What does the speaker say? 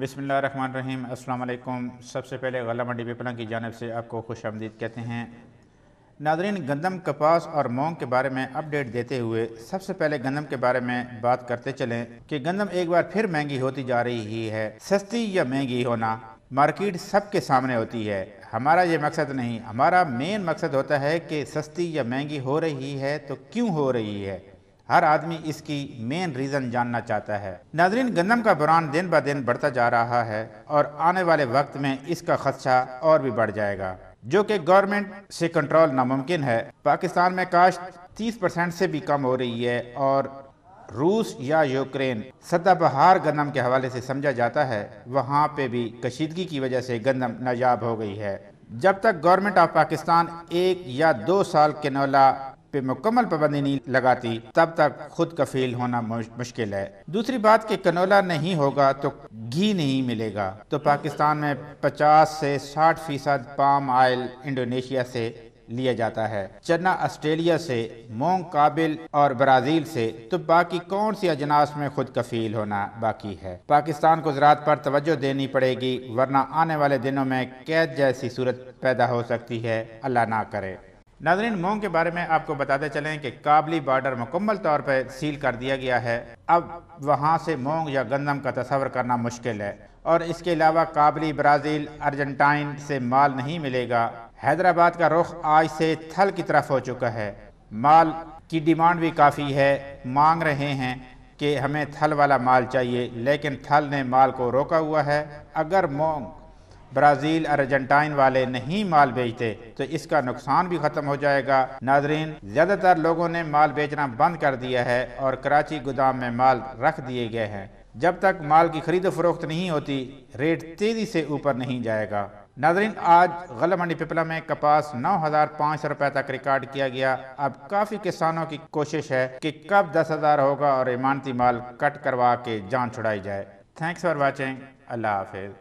बिसमीम् अल्लाम सबसे पहले गला मंडी पिपला की जानब से आपको खुश आमदीद कहते हैं नादरीन गंदम कपास और मोंग के बारे में अपडेट देते हुए सबसे पहले गंदम के बारे में बात करते चलें कि गंदम एक बार फिर महंगी होती जा रही ही है सस्ती या महंगी होना मार्केट सबके सामने होती है हमारा ये मकसद नहीं हमारा मेन मकसद होता है कि सस्ती या महंगी हो रही है तो क्यों हो रही है हर आदमी इसकी मेन रीज़न जानना चाहता है नाजरीन गंदम का बुरान दिन ब दिन बढ़ता जा रहा है और आने वाले वक्त में इसका खदशा और भी बढ़ जाएगा जो कि गवर्नमेंट से कंट्रोल नामुमकिन है पाकिस्तान में काश्त 30 परसेंट से भी कम हो रही है और रूस या यूक्रेन सदा बहार गंदम के हवाले से समझा जाता है वहाँ पे भी कशीदगी की वजह से गंदम नायाब हो गई है जब तक गवर्नमेंट ऑफ पाकिस्तान एक या दो साल के नौला पे मुकम्मल पाबंदी नहीं लगाती तब तक खुद कफील होना मुश्किल है दूसरी बात की कनोला नहीं होगा तो घी नहीं मिलेगा तो पाकिस्तान में 50 से 60 फीसद पाम ऑयल इंडोनेशिया से लिया जाता है चना ऑस्ट्रेलिया से मोंग काबिल और ब्राज़ील से तो बाकी कौन सी अजनास में खुद कफील होना बाकी है पाकिस्तान को ज़रात पर तवज्जो देनी पड़ेगी वरना आने वाले दिनों में कैद जैसी सूरत पैदा हो सकती है अल्लाह ना करे नाजरीन मोंग के बारे में आपको बताते चलें कि काबली बॉर्डर मुकम्मल तौर पर सील कर दिया गया है अब वहाँ से मोंग या गंदम का तस्वर करना मुश्किल है और इसके अलावा काबली ब्राज़ील अर्जेंटाइन से माल नहीं मिलेगा हैदराबाद का रुख आज से थल की तरफ हो चुका है माल की डिमांड भी काफ़ी है मांग रहे हैं कि हमें थल वाला माल चाहिए लेकिन थल ने माल को रोका हुआ है अगर मोंग ब्राज़ील अर्जेंटाइन वाले नहीं माल बेचते तो इसका नुकसान भी ख़त्म हो जाएगा नाजरीन ज़्यादातर लोगों ने माल बेचना बंद कर दिया है और कराची गोदाम में माल रख दिए गए हैं जब तक माल की खरीद फरोख्त नहीं होती रेट तेज़ी से ऊपर नहीं जाएगा नाजरीन आज गल मंडी पिपला में कपास नौ हज़ार पाँच सौ रुपये तक रिकॉर्ड किया गया अब काफ़ी किसानों की कोशिश है कि कब दस हज़ार होगा और इमानती माल कट करवा के जान छुड़ाई जाए थैंक्स फॉर वॉचिंग अल्लाह हाफिज़